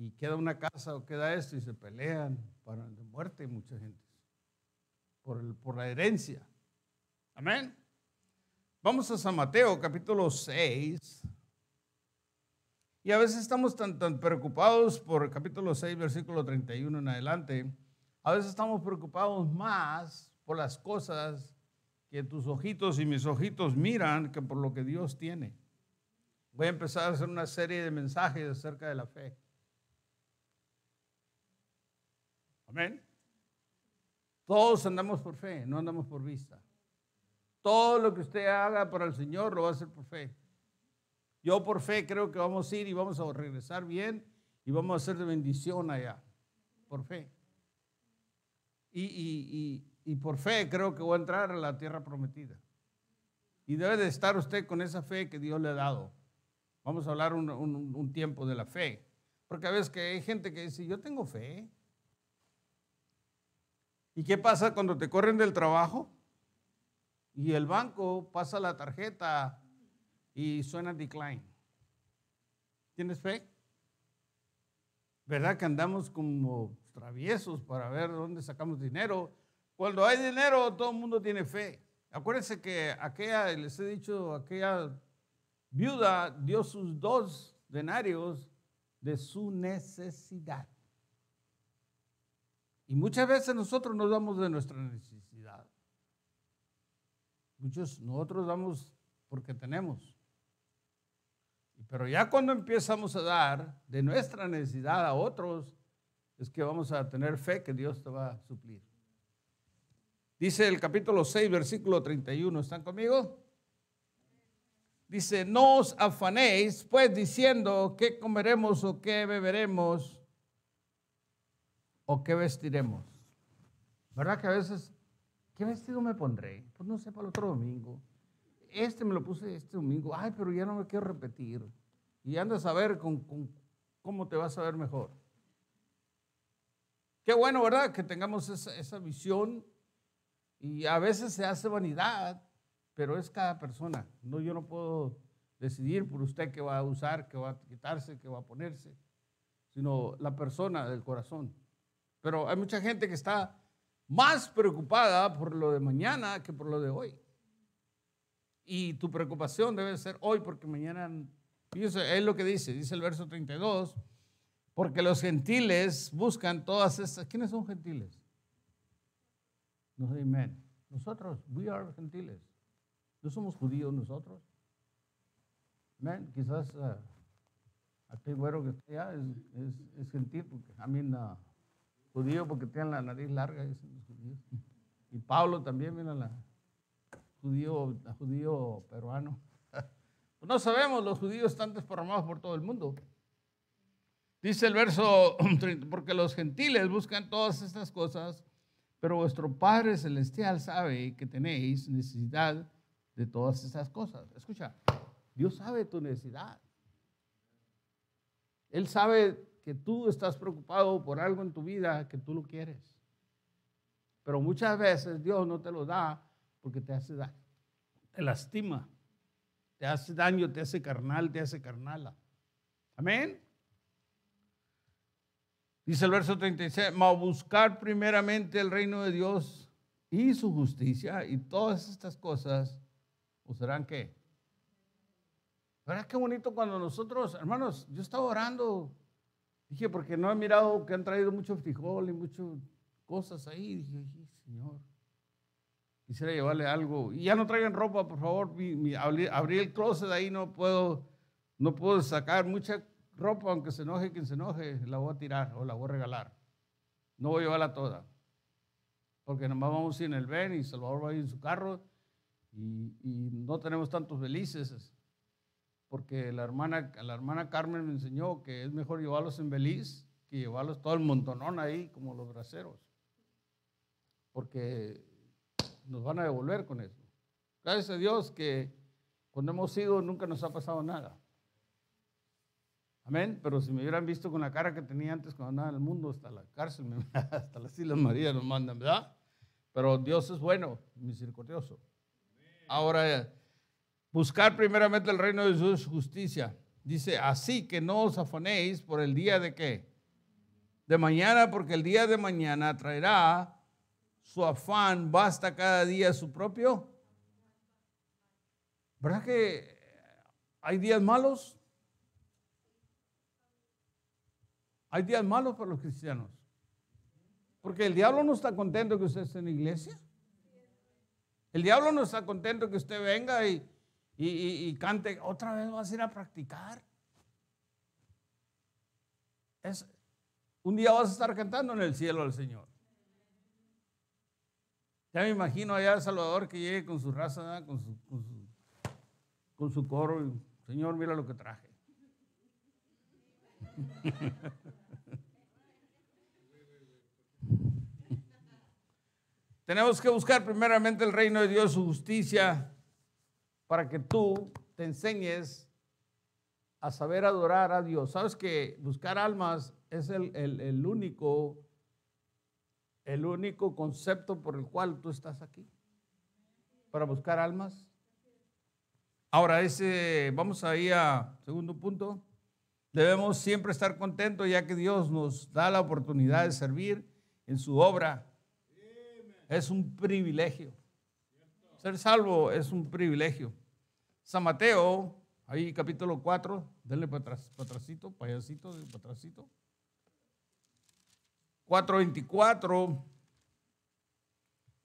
y queda una casa o queda esto y se pelean para de muerte mucha gente por, el, por la herencia. Amén. Vamos a San Mateo capítulo 6. Y a veces estamos tan, tan preocupados por capítulo 6, versículo 31 en adelante. A veces estamos preocupados más por las cosas que tus ojitos y mis ojitos miran que por lo que Dios tiene. Voy a empezar a hacer una serie de mensajes acerca de la fe. Amén. Todos andamos por fe, no andamos por vista. Todo lo que usted haga para el Señor lo va a hacer por fe. Yo por fe creo que vamos a ir y vamos a regresar bien y vamos a ser de bendición allá, por fe. Y, por fe creo que voy a entrar a la tierra prometida. Y debe de estar usted con esa fe que Dios le ha dado. Vamos a hablar un, un tiempo de la fe. Porque a veces que hay gente que dice, yo tengo fe, ¿Y qué pasa cuando te corren del trabajo? Y el banco pasa la tarjeta y suena decline. ¿Tienes fe? ¿Verdad que andamos como traviesos para ver dónde sacamos dinero? Cuando hay dinero, todo el mundo tiene fe. Acuérdense que aquella, les he dicho, aquella viuda dio sus dos denarios de su necesidad. Y muchas veces nosotros nos damos de nuestra necesidad. Muchos nosotros damos porque tenemos. Pero ya cuando empezamos a dar de nuestra necesidad a otros, es que vamos a tener fe que Dios te va a suplir. Dice el capítulo 6, versículo 31, ¿están conmigo? Dice, no os afanéis, pues diciendo qué comeremos o qué beberemos o qué vestiremos? ¿Verdad que a veces, ¿qué vestido me pondré? Pues no sé, para el otro domingo. Este me lo puse este domingo. Ay, pero ya no me quiero repetir. Y anda a saber con, cómo te vas a ver mejor. Qué bueno, ¿verdad? Que tengamos esa, esa visión. Y a veces se hace vanidad, pero es cada persona. No, yo no puedo decidir por usted qué va a usar, qué va a quitarse, qué va a ponerse, sino la persona del corazón. Pero hay mucha gente que está más preocupada por lo de mañana que por lo de hoy. Y tu preocupación debe ser hoy porque mañana... es lo que dice, dice el verso 32, porque los gentiles buscan todas estas... ¿Quiénes son gentiles? No sé, Nosotros, we are gentiles. No somos judíos nosotros. Amén. Quizás uh, aquel güero que está es, gentil, porque a mí mean, ah, Judío porque tienen la nariz larga, dicen los judíos. Y Pablo también, mira, la, judío, judío peruano. no sabemos, los judíos están desparramados por todo el mundo. Dice el verso 30, porque los gentiles buscan todas estas cosas, pero vuestro Padre Celestial sabe que tenéis necesidad de todas estas cosas. Escucha, Dios sabe tu necesidad. Él sabe que tú estás preocupado por algo en tu vida que tú lo quieres. Pero muchas veces Dios no te lo da porque te hace daño, te lastima, te hace daño, te hace carnal, te hace carnala. Amén. Dice el verso 36, ma buscar primeramente el reino de Dios y su justicia y todas estas cosas os serán qué. ¿Verdad qué bonito cuando nosotros, hermanos, yo estaba orando Dije, porque no he mirado que han traído mucho frijol y muchas cosas ahí. Dije, Señor, quisiera llevarle algo. Y ya no traigan ropa, por favor. Mi, abrí, el closet ahí, no puedo, no puedo sacar mucha ropa, aunque se enoje quien se enoje, la voy a tirar o la voy a regalar. No voy a llevarla toda. Porque nomás vamos a en el Ben y Salvador va a ir en su carro y, y no tenemos tantos felices porque la hermana, la hermana Carmen me enseñó que es mejor llevarlos en Beliz que llevarlos todo el montonón ahí como los braceros, porque nos van a devolver con eso. Gracias a Dios que cuando hemos ido nunca nos ha pasado nada. Amén. Pero si me hubieran visto con la cara que tenía antes cuando andaba en el mundo, hasta la cárcel, hasta las Islas María nos mandan, ¿verdad? Pero Dios es bueno, misericordioso. Ahora, Buscar primeramente el reino de Jesús, justicia. Dice, así que no os afanéis por el día de qué? De mañana, porque el día de mañana traerá su afán, basta cada día su propio. ¿Verdad que hay días malos? Hay días malos para los cristianos. Porque el diablo no está contento que usted esté en la iglesia. El diablo no está contento que usted venga y, y, cante, otra vez vas a ir a practicar. Es, un día vas a estar cantando en el cielo al Señor. Ya me imagino allá El Salvador que llegue con su raza, con su, con su, con su coro. Y, Señor, mira lo que traje. Tenemos que buscar primeramente el reino de Dios, su justicia para que tú te enseñes a saber adorar a Dios. Sabes que buscar almas es el, único, el único concepto por el cual tú estás aquí. Para buscar almas. Ahora, ese, vamos ahí a segundo punto. Debemos siempre estar contentos ya que Dios nos da la oportunidad de servir en su obra. Es un privilegio. Ser salvo es un privilegio. San Mateo, ahí capítulo 4, denle patracito, payasito, patracito. 4.24,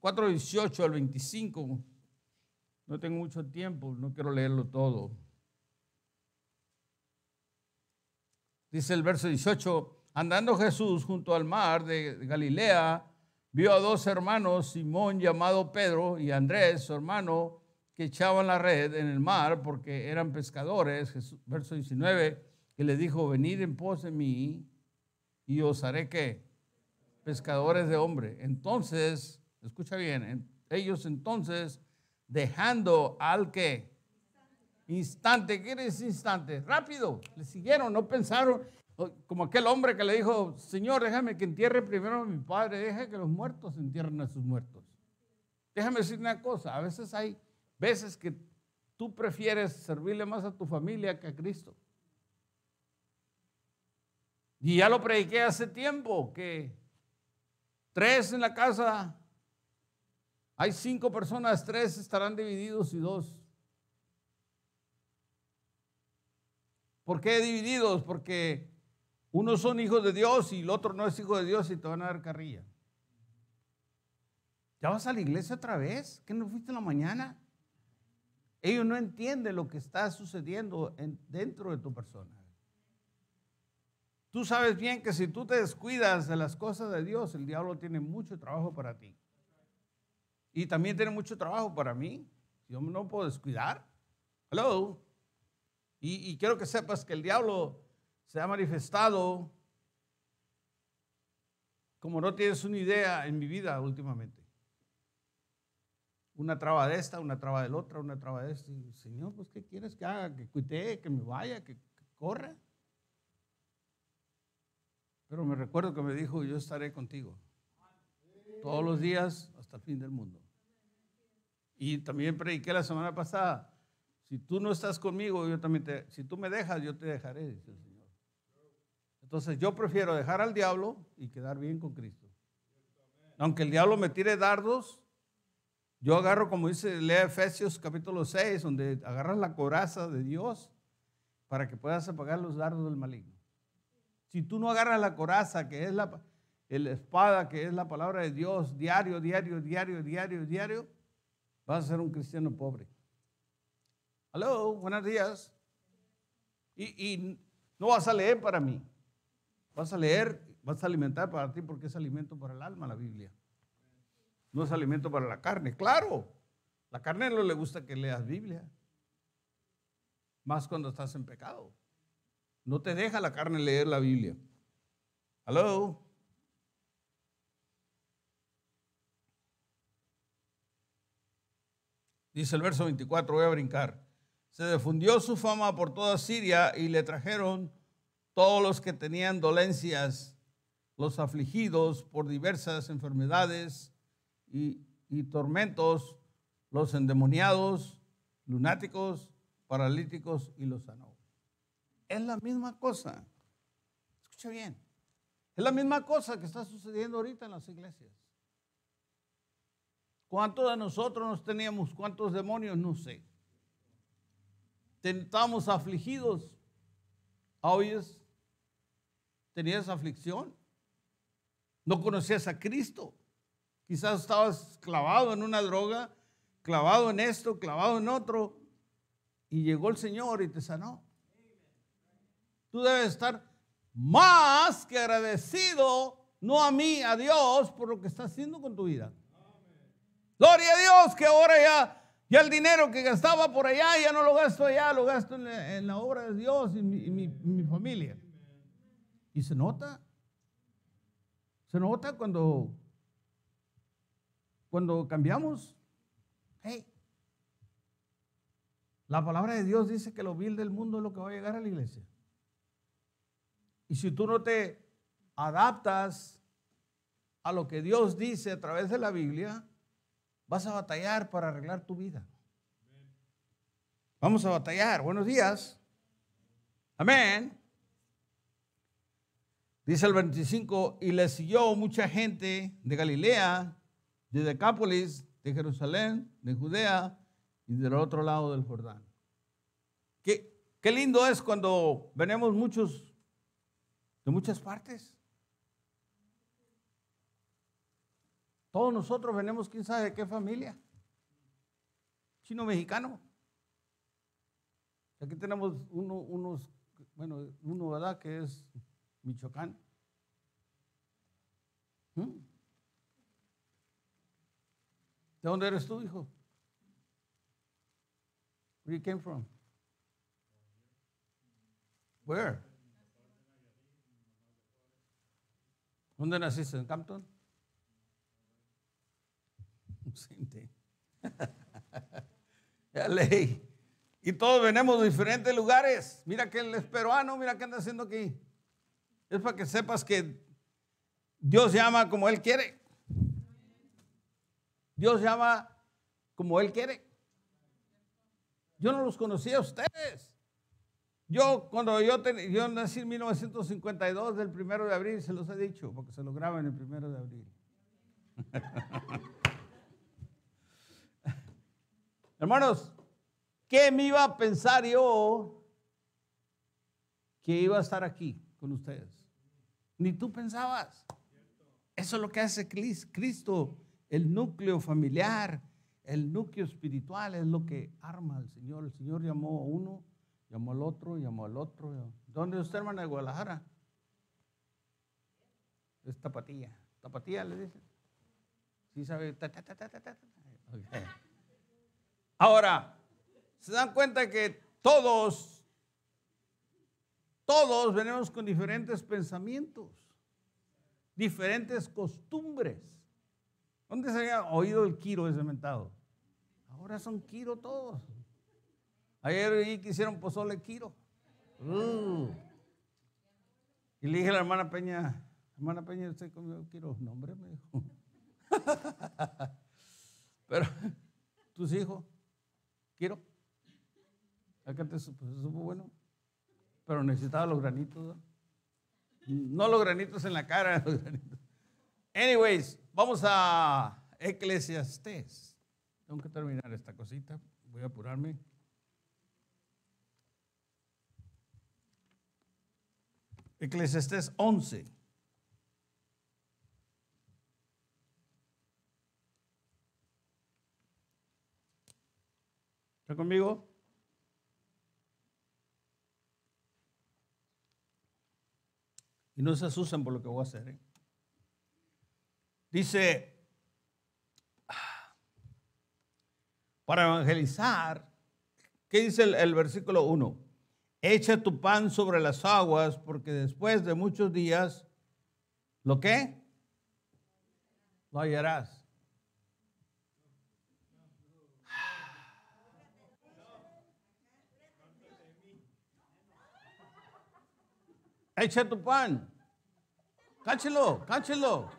4.18 al 25. No tengo mucho tiempo, no quiero leerlo todo. Dice el verso 18, andando Jesús junto al mar de Galilea, vio a dos hermanos, Simón llamado Pedro y Andrés, su hermano, que echaban la red en el mar porque eran pescadores. verso 19, que le dijo, venid en pos de mí y os haré que pescadores de hombre. Entonces, escucha bien, ellos entonces dejando al que instante, ¿qué es instante? Rápido, le siguieron, no pensaron como aquel hombre que le dijo, Señor, déjame que entierre primero a mi padre, deja que los muertos entierren a sus muertos. Déjame decir una cosa, a veces hay veces que tú prefieres servirle más a tu familia que a Cristo. Y ya lo prediqué hace tiempo, que tres en la casa, hay cinco personas, tres estarán divididos y dos. ¿Por qué divididos? Porque unos son hijos de Dios y el otro no es hijo de Dios y te van a dar carrilla. ¿Ya vas a la iglesia otra vez? ¿Qué no fuiste en la mañana? Ellos no entienden lo que está sucediendo dentro de tu persona. Tú sabes bien que si tú te descuidas de las cosas de Dios, el diablo tiene mucho trabajo para ti. Y también tiene mucho trabajo para mí. Yo no puedo descuidar. Hello. y quiero que sepas que el diablo se ha manifestado como no tienes una idea en mi vida últimamente. Una traba de esta, una traba del otra, una traba de esta. Señor, pues ¿qué quieres que haga? Que cuite, que me vaya, que, corra. Pero me recuerdo que me dijo, yo estaré contigo todos los días hasta el fin del mundo. Y también prediqué la semana pasada, si tú no estás conmigo, yo también te, si tú me dejas, yo te dejaré. Dice Señor. Entonces yo prefiero dejar al diablo y quedar bien con Cristo. Aunque el diablo me tire dardos, yo agarro, como dice, lea Efesios capítulo 6, donde agarras la coraza de Dios para que puedas apagar los dardos del maligno. Si tú no agarras la coraza, que es la, espada, que es la palabra de Dios, diario, diario, diario, diario, diario, vas a ser un cristiano pobre. Hello, buenos días. y no vas a leer para mí. Vas a leer, vas a alimentar para ti porque es alimento para el alma la Biblia. No es alimento para la carne. Claro, la carne no le gusta que leas Biblia. Más cuando estás en pecado. No te deja la carne leer la Biblia. Hello. Dice el verso 24, voy a brincar. Se difundió su fama por toda Siria y le trajeron todos los que tenían dolencias, los afligidos por diversas enfermedades y, tormentos, los endemoniados, lunáticos, paralíticos y los sanos. Es la misma cosa. Escucha bien. Es la misma cosa que está sucediendo ahorita en las iglesias. ¿Cuántos de nosotros nos teníamos? ¿Cuántos demonios? No sé. Tentamos afligidos. ¿Oyes? tenías aflicción. No conocías a Cristo. Quizás estabas clavado en una droga, clavado en esto, clavado en otro. Y llegó el Señor y te sanó. Tú debes estar más que agradecido, no a mí, a Dios, por lo que está haciendo con tu vida. Gloria a Dios que ahora ya, ya el dinero que gastaba por allá, ya no lo gasto allá, lo gasto en la, obra de Dios y mi familia. Y se nota. Se nota cuando, cuando cambiamos. Hey. La palabra de Dios dice que lo vil del mundo es lo que va a llegar a la iglesia. Y si tú no te adaptas a lo que Dios dice a través de la Biblia, vas a batallar para arreglar tu vida. Vamos a batallar. Buenos días. Amén. Dice el 25, y le siguió mucha gente de Galilea, de Decápolis, de Jerusalén, de Judea y del otro lado del Jordán. Qué, lindo es cuando venemos muchos de muchas partes. Todos nosotros venimos, quién sabe de qué familia. Chino-mexicano. Aquí tenemos uno, unos, bueno, uno, ¿verdad? Que es Michoacán. ¿Mm? ¿De dónde eres tú, hijo? Where came from? ¿Dónde naciste? ¿En Campton? Same Y todos venimos de diferentes lugares. Mira que él es peruano, mira que anda haciendo aquí. Es para que sepas que Dios llama como Él quiere. Dios llama como Él quiere. Yo no los conocía a ustedes. Yo, cuando yo, yo nací en 1952, del primero de abril, se los he dicho, porque se lo graban el primero de abril. Hermanos, ¿qué me iba a pensar yo que iba a estar aquí con ustedes? ni tú pensabas. Eso es lo que hace Cristo, el núcleo familiar, el núcleo espiritual, es lo que arma al Señor. El Señor llamó a uno, llamó al otro, llamó al otro. ¿Dónde usted, hermana de Guadalajara? Es tapatía. Tapatía le dicen. Sí sabe. Ahora, se dan cuenta que todos todos venimos con diferentes pensamientos, diferentes costumbres. ¿Dónde se había oído el Quiro ese mentado? Ahora son Quiro todos. Ayer que hicieron pozole Quiro. Mm. Y le dije a la hermana Peña, hermana Peña, ¿usted comió Quiro? No, me dijo. Pero, ¿tus hijos? ¿Quiro? Acá te supo bueno pero necesitaba los granitos. No los granitos en la cara, Anyways, vamos a Eclesiastés. Tengo que terminar esta cosita, voy a apurarme. Eclesiastés 11. ¿Está conmigo? Y no se asusten por lo que voy a hacer. ¿eh? Dice, para evangelizar, ¿qué dice el, versículo 1? Echa tu pan sobre las aguas, porque después de muchos días, ¿lo qué? Lo hallarás. echa tu pan. Cáchelo, cáchelo.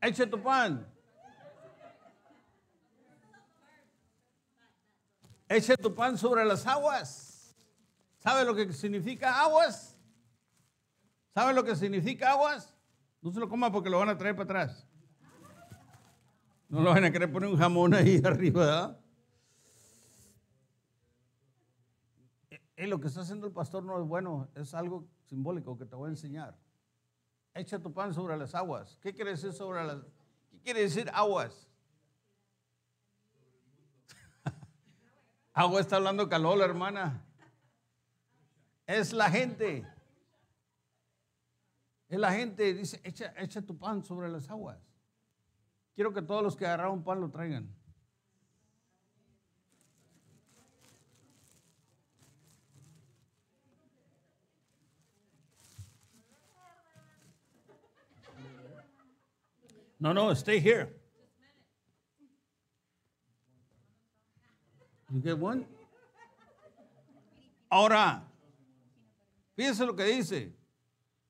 Echa tu pan. Echa tu pan sobre las aguas. ¿Sabe lo que significa aguas? ¿Sabe lo que significa aguas? No se lo coma porque lo van a traer para atrás. No lo van a querer poner un jamón ahí arriba. lo que está haciendo el pastor no es bueno, es algo simbólico que te voy a enseñar. Echa tu pan sobre las aguas. ¿Qué quiere decir sobre las ¿Qué quiere decir aguas? Agua está hablando calor, hermana. Es la gente. Es la gente, dice, echa, echa tu pan sobre las aguas. Quiero que todos los que agarraron pan lo traigan. No, no, stay here. You get one? Ahora, fíjense lo que dice.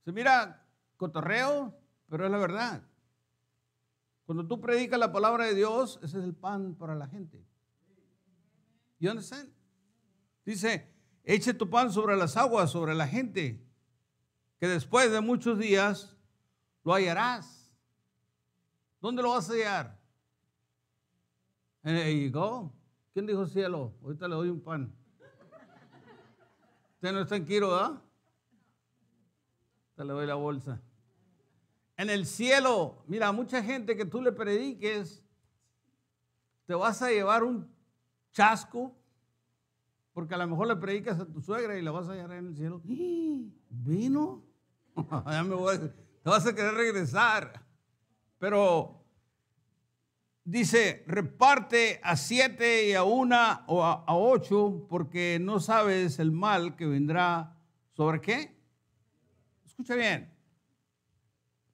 Se mira cotorreo, pero es la verdad. Cuando tú predicas la palabra de Dios, ese es el pan para la gente. You understand? Dice, eche tu pan sobre las aguas, sobre la gente, que después de muchos días lo hallarás. ¿Dónde lo vas a hallar? el eh, go? ¿Quién dijo cielo? Ahorita le doy un pan. Usted no está en Quiro, ¿ah? Te le doy la bolsa. En el cielo, mira, mucha gente que tú le prediques, te vas a llevar un chasco, porque a lo mejor le predicas a tu suegra y la vas a llevar en el cielo. ¿Vino? Te vas a querer regresar. Pero dice, reparte a siete y a una o a, ocho, porque no sabes el mal que vendrá sobre qué. Escucha bien.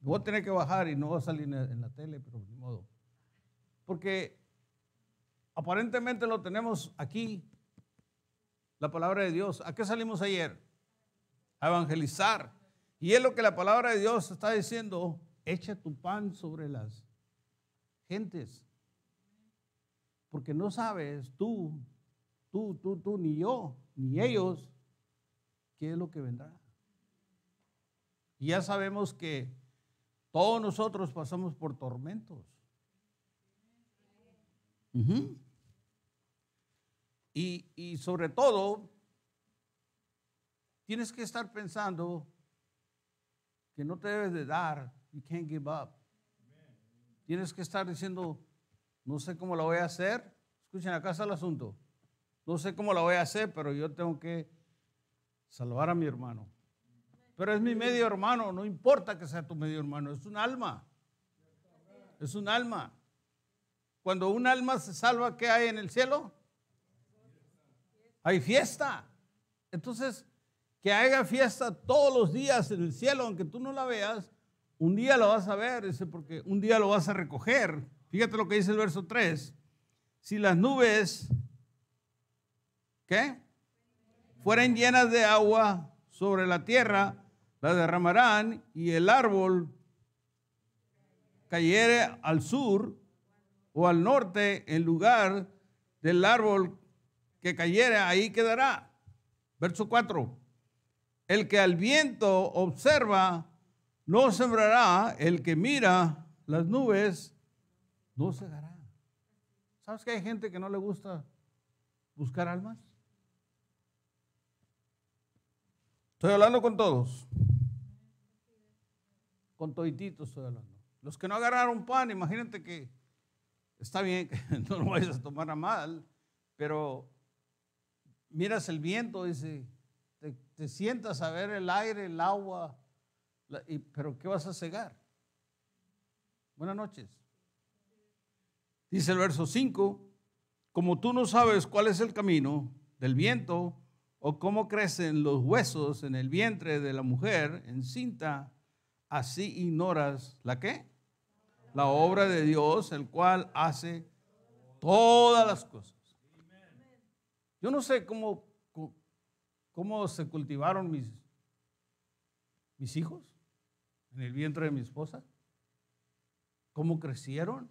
Voy a tener que bajar y no va a salir en la tele, pero ningún modo. Porque aparentemente lo tenemos aquí, la palabra de Dios. ¿A qué salimos ayer? A evangelizar. Y es lo que la palabra de Dios está diciendo echa tu pan sobre las gentes. Porque no sabes tú, tú, tú, tú, ni yo, ni ellos, qué es lo que vendrá. Y ya sabemos que todos nosotros pasamos por tormentos. y, y sobre todo, tienes que estar pensando que no te debes de dar You can't give up. Tienes que estar diciendo, no sé cómo la voy a hacer. Escuchen, acá está el asunto. No sé cómo la voy a hacer, pero yo tengo que salvar a mi hermano. Pero es mi medio hermano, no importa que sea tu medio hermano, es un alma. Es un alma. Cuando un alma se salva, ¿qué hay en el cielo? Hay fiesta. Entonces, que haga fiesta todos los días en el cielo, aunque tú no la veas, un día lo vas a ver, dice, porque un día lo vas a recoger. Fíjate lo que dice el verso 3. Si las nubes, ¿qué? Fueren llenas de agua sobre la tierra, la derramarán y el árbol cayere al sur o al norte en lugar del árbol que cayere, ahí quedará. Verso 4. El que al viento observa no sembrará el que mira las nubes, no segará. ¿Sabes que hay gente que no le gusta buscar almas? Estoy hablando con todos. Con toititos estoy hablando. Los que no agarraron pan, imagínate que está bien, no lo vayas a tomar a mal, pero miras el viento, dice, te, te sientas a ver el aire, el agua, ¿Pero qué vas a cegar? Buenas noches. Dice el verso 5, como tú no sabes cuál es el camino del viento o cómo crecen los huesos en el vientre de la mujer encinta, así ignoras la qué? La obra de Dios, el cual hace todas las cosas. Yo no sé cómo, cómo se cultivaron mis, mis hijos en el vientre de mi esposa? ¿Cómo crecieron?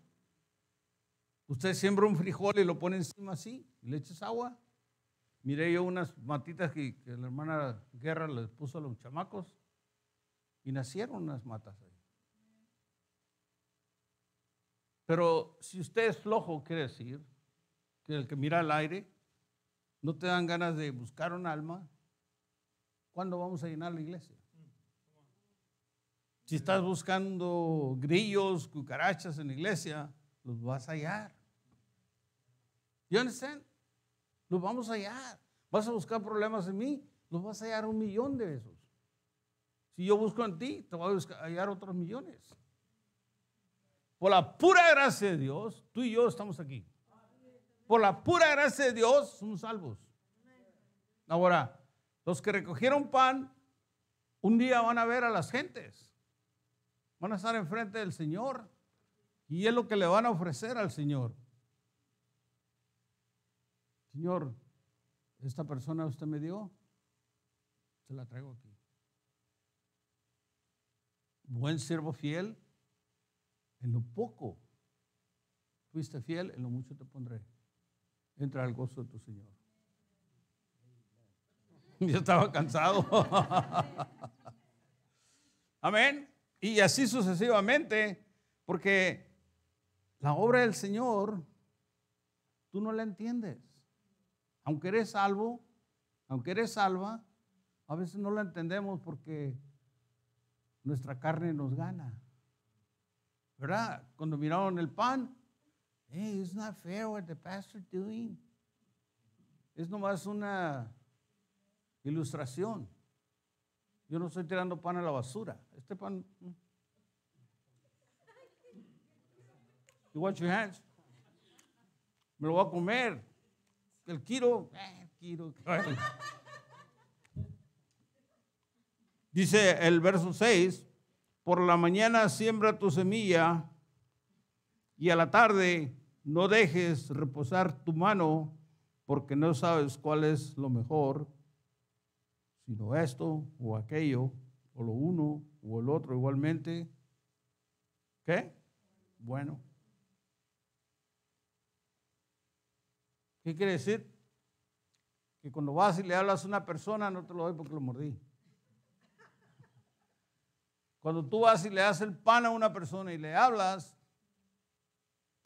Usted siembra un frijol y lo pone encima así le echas agua. Miré yo unas matitas que, la hermana Guerra les puso a los chamacos y nacieron unas matas ahí. Pero si usted es flojo, quiere decir que el que mira al aire, no te dan ganas de buscar un alma, ¿cuándo vamos a llenar la iglesia? Si estás buscando grillos, cucarachas en la iglesia, los vas a hallar. yo understand? Los vamos a hallar. Vas a buscar problemas en mí, los vas a hallar un millón de esos. Si yo busco en ti, te voy a hallar otros millones. Por la pura gracia de Dios, tú y yo estamos aquí. Por la pura gracia de Dios, somos salvos. Ahora, los que recogieron pan, un día van a ver a las gentes. Van a estar enfrente del Señor y es lo que le van a ofrecer al Señor. Señor, esta persona usted me dio, se la traigo aquí. Buen siervo fiel, en lo poco fuiste fiel, en lo mucho te pondré. Entra al gozo de tu Señor. Yo estaba cansado. Amén. Y así sucesivamente, porque la obra del Señor tú no la entiendes. Aunque eres salvo, aunque eres salva, a veces no la entendemos porque nuestra carne nos gana. ¿Verdad? Cuando miraron el pan, hey, it's not fair what the pastor doing. Es nomás una ilustración. Yo no estoy tirando pan a la basura. Este pan. Mm. You wash your hands. Me lo voy a comer. El kiro. Eh, Dice el verso 6, por la mañana siembra tu semilla y a la tarde no dejes reposar tu mano porque no sabes cuál es lo mejor sino esto o aquello, o lo uno o el otro igualmente. ¿Qué? Bueno. ¿Qué quiere decir? Que cuando vas y le hablas a una persona, no te lo doy porque lo mordí. Cuando tú vas y le das el pan a una persona y le hablas,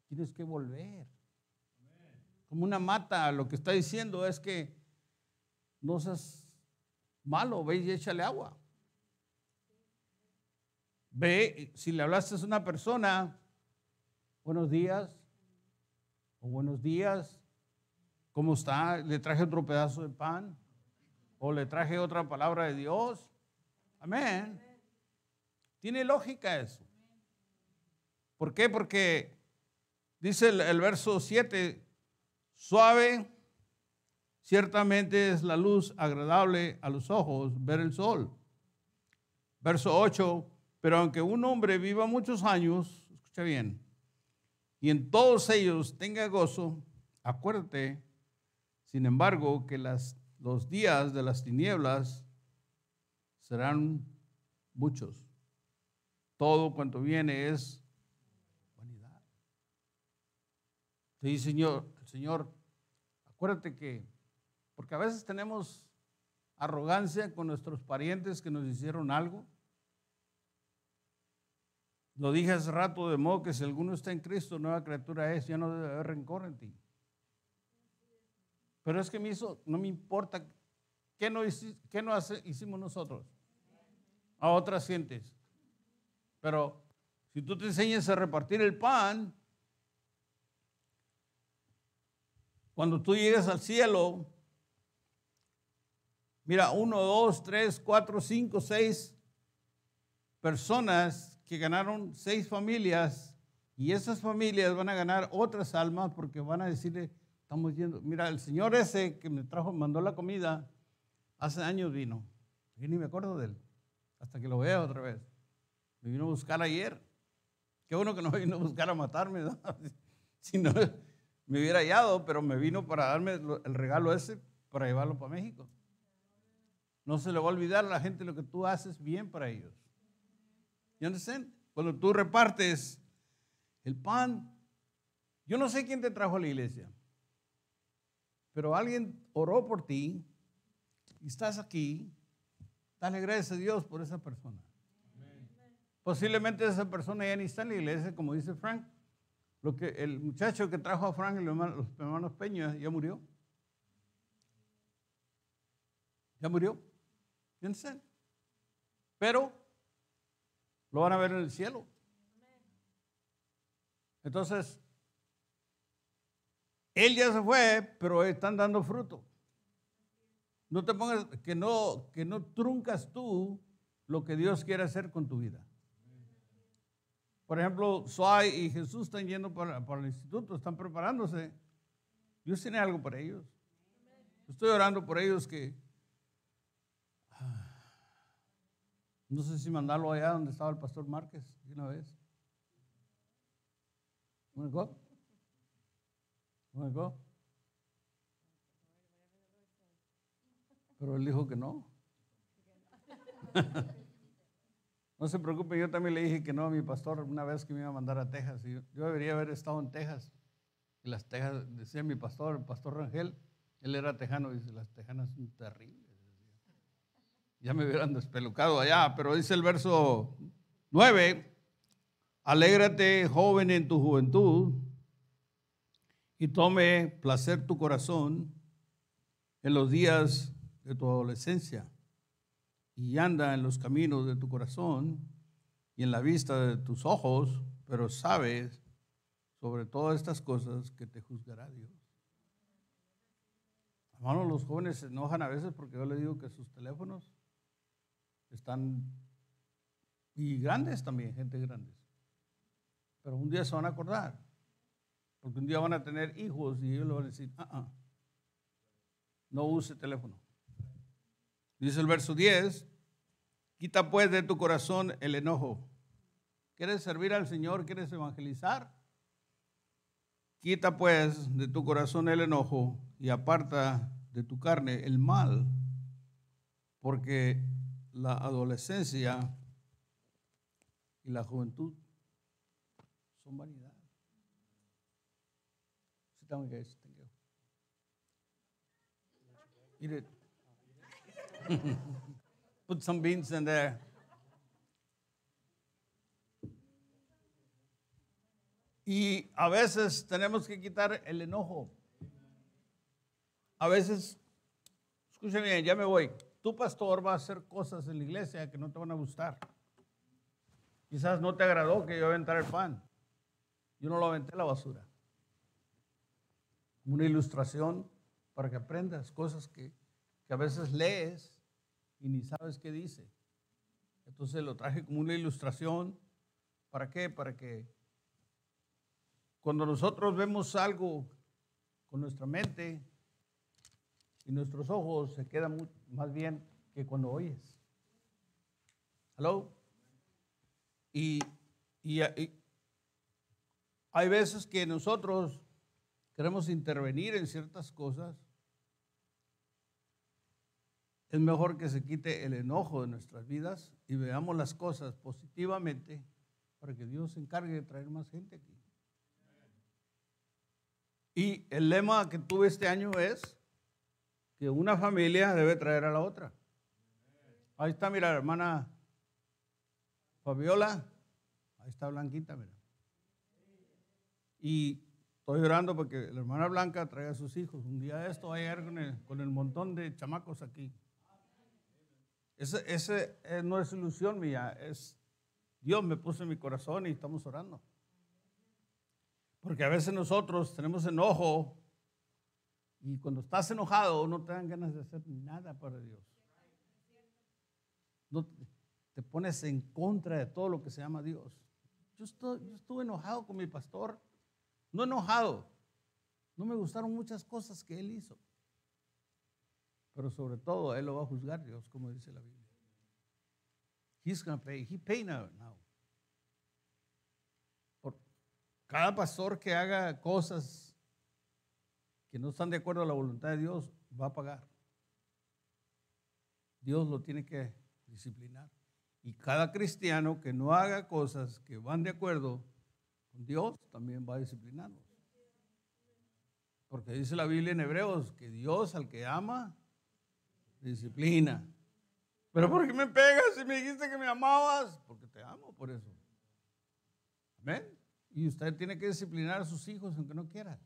tienes que volver. Como una mata, lo que está diciendo es que no seas malo, ve y échale agua. Ve, si le hablaste a una persona, buenos días, o buenos días, ¿cómo está? ¿Le traje otro pedazo de pan? ¿O le traje otra palabra de Dios? Amén. Tiene lógica eso. ¿Por qué? Porque dice el, el verso 7, suave Ciertamente es la luz agradable a los ojos ver el sol. Verso 8, pero aunque un hombre viva muchos años, escucha bien, y en todos ellos tenga gozo, acuérdate, sin embargo, que las, los días de las tinieblas serán muchos. Todo cuanto viene es vanidad. Sí, Señor, el Señor, acuérdate que porque a veces tenemos arrogancia con nuestros parientes que nos hicieron algo. Lo dije hace rato de modo que si alguno está en Cristo, nueva criatura es, ya no debe haber rencor en ti. Pero es que me hizo, no me importa qué no, hicimos nosotros a otras gentes. Pero si tú te enseñas a repartir el pan, cuando tú llegues al cielo, Mira, uno, dos, tres, cuatro, cinco, seis personas que ganaron seis familias y esas familias van a ganar otras almas porque van a decirle, estamos yendo, mira, el señor ese que me trajo, mandó la comida, hace años vino. Yo ni me acuerdo de él, hasta que lo vea otra vez. Me vino a buscar ayer. Qué bueno que no vino a buscar a matarme, si no me hubiera hallado, pero me vino para darme el regalo ese para llevarlo para México. No se le va a olvidar a la gente lo que tú haces bien para ellos. ¿Ya entienden? Cuando tú repartes el pan, yo no sé quién te trajo a la iglesia, pero alguien oró por ti y estás aquí. Dale gracias a Dios por esa persona. Posiblemente esa persona ya ni está en la iglesia, como dice Frank. Lo que, el muchacho que trajo a Frank, los hermanos Peña, ya murió. Ya murió vincent. Pero lo van a ver en el cielo. Entonces, él ya se fue, pero están dando fruto. No te pongas, que no, que no truncas tú lo que Dios quiere hacer con tu vida. Por ejemplo, Soy y Jesús están yendo para, para el instituto, están preparándose. Dios tiene algo para ellos. Estoy orando por ellos que No sé si mandarlo allá donde estaba el pastor Márquez una vez. ¿me go? me go? Pero él dijo que no. No se preocupe, yo también le dije que no a mi pastor una vez que me iba a mandar a Texas. yo, debería haber estado en Texas. Y las Texas, decía mi pastor, el pastor Rangel, él era tejano, dice, las tejanas son terribles ya me hubieran despelucado allá, pero dice el verso 9, alégrate joven en tu juventud y tome placer tu corazón en los días de tu adolescencia y anda en los caminos de tu corazón y en la vista de tus ojos, pero sabes sobre todas estas cosas que te juzgará Dios. Hermanos, los jóvenes se enojan a veces porque yo les digo que sus teléfonos están, y grandes también, gente grandes. Pero un día se van a acordar, porque un día van a tener hijos y ellos le van a decir, ah, ah no use teléfono. Dice el verso 10, quita pues de tu corazón el enojo. ¿Quieres servir al Señor? ¿Quieres evangelizar? Quita pues de tu corazón el enojo y aparta de tu carne el mal, porque la adolescencia y la juventud son vanidad. Eat it. Put some beans in there. Y a veces tenemos que quitar el enojo. A veces, escuchen bien, ya me voy tu pastor va a hacer cosas en la iglesia que no te van a gustar. Quizás no te agradó que yo aventara el pan. Yo no lo aventé a la basura. Como Una ilustración para que aprendas cosas que, que a veces lees y ni sabes qué dice. Entonces lo traje como una ilustración. ¿Para qué? Para que cuando nosotros vemos algo con nuestra mente, y nuestros ojos se quedan más bien que cuando oyes. ¿Hello? Y, y hay veces que nosotros queremos intervenir en ciertas cosas. Es mejor que se quite el enojo de nuestras vidas y veamos las cosas positivamente para que Dios se encargue de traer más gente aquí. Y el lema que tuve este año es, que una familia debe traer a la otra. Ahí está, mira, la hermana Fabiola. Ahí está Blanquita, mira. Y estoy llorando porque la hermana Blanca trae a sus hijos. Un día de esto, va a el, con el montón de chamacos aquí. Ese, eh, no es ilusión mía, es Dios me puso en mi corazón y estamos orando. Porque a veces nosotros tenemos enojo y cuando estás enojado no te dan ganas de hacer nada para Dios. No te pones en contra de todo lo que se llama Dios. Yo, estuve enojado con mi pastor, no enojado. No me gustaron muchas cosas que él hizo. Pero sobre todo, él lo va a juzgar Dios, como dice la Biblia. He's going pay. He pay now. cada pastor que haga cosas que no están de acuerdo a la voluntad de Dios va a pagar. Dios lo tiene que disciplinar. Y cada cristiano que no haga cosas que van de acuerdo con Dios también va a disciplinarlo. Porque dice la Biblia en Hebreos que Dios al que ama, disciplina. Pero ¿por qué me pegas si me dijiste que me amabas? Porque te amo por eso. Amén. Y usted tiene que disciplinar a sus hijos aunque no quieras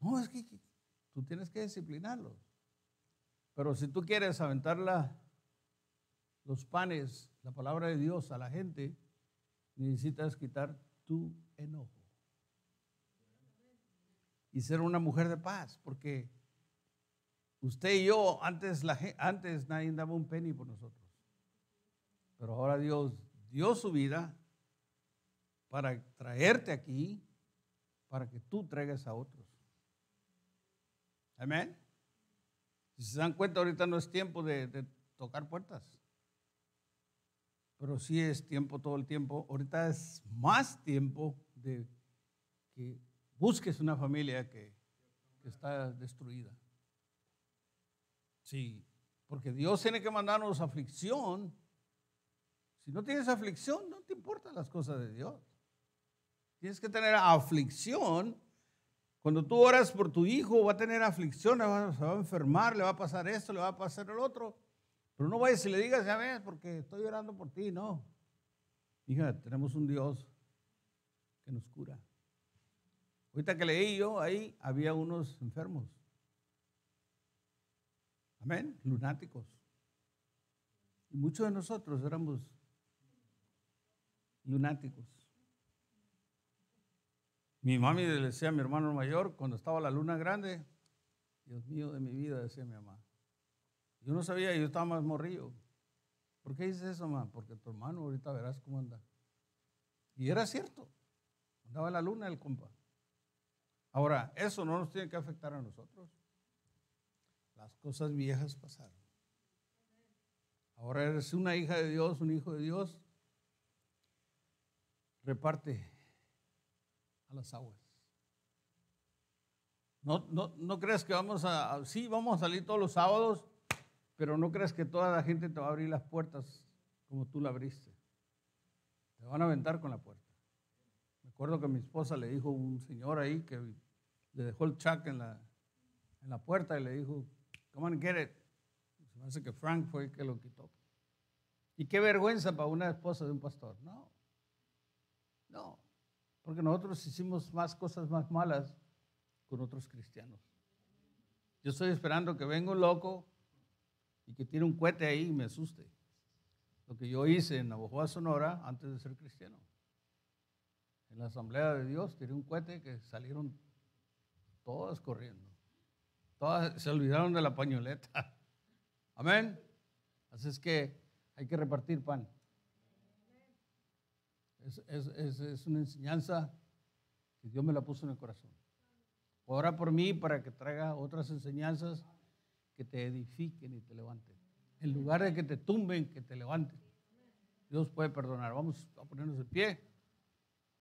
no, es que tú tienes que disciplinarlos. Pero si tú quieres aventar los panes, la palabra de Dios a la gente, necesitas quitar tu enojo. Y ser una mujer de paz, porque usted y yo, antes, antes nadie daba un penny por nosotros. Pero ahora Dios dio su vida para traerte aquí, para que tú traigas a otros. Amén. Si se dan cuenta, ahorita no es tiempo de, tocar puertas. Pero sí es tiempo todo el tiempo. Ahorita es más tiempo de que busques una familia que está destruida. Sí, porque Dios tiene que mandarnos aflicción. Si no tienes aflicción, no te importan las cosas de Dios. Tienes que tener aflicción cuando tú oras por tu hijo, va a tener aflicción, se va a enfermar, le va a pasar esto, le va a pasar el otro. Pero no vayas y le digas, ya ves, porque estoy orando por ti, no. Hija, tenemos un Dios que nos cura. Ahorita que leí yo, ahí había unos enfermos. Amén, lunáticos. Y muchos de nosotros éramos lunáticos. Mi mami le decía a mi hermano mayor, cuando estaba la luna grande, Dios mío de mi vida, decía mi mamá. Yo no sabía, yo estaba más morrido. ¿Por qué dices eso, mamá? Porque tu hermano ahorita verás cómo anda. Y era cierto. Andaba la luna el compa. Ahora, eso no nos tiene que afectar a nosotros. Las cosas viejas pasaron. Ahora eres una hija de Dios, un hijo de Dios. Reparte a las aguas. No, no, crees que vamos a, sí, vamos a salir todos los sábados, pero no crees que toda la gente te va a abrir las puertas como tú la abriste. Te van a aventar con la puerta. Me acuerdo que mi esposa le dijo a un señor ahí que le dejó el chuck en la, en la puerta y le dijo, come on, get it. Se me hace que Frank fue el que lo quitó. Y qué vergüenza para una esposa de un pastor. No, no. Porque nosotros hicimos más cosas más malas con otros cristianos. Yo estoy esperando que venga un loco y que tire un cohete ahí y me asuste. Lo que yo hice en Navajoa, Sonora, antes de ser cristiano. En la Asamblea de Dios tiré un cohete que salieron todas corriendo. Todas se olvidaron de la pañoleta. Amén. Así es que hay que repartir pan. Es, es, es, una enseñanza que Dios me la puso en el corazón. Ora por mí para que traiga otras enseñanzas que te edifiquen y te levanten. En lugar de que te tumben, que te levanten. Dios puede perdonar. Vamos a ponernos de pie.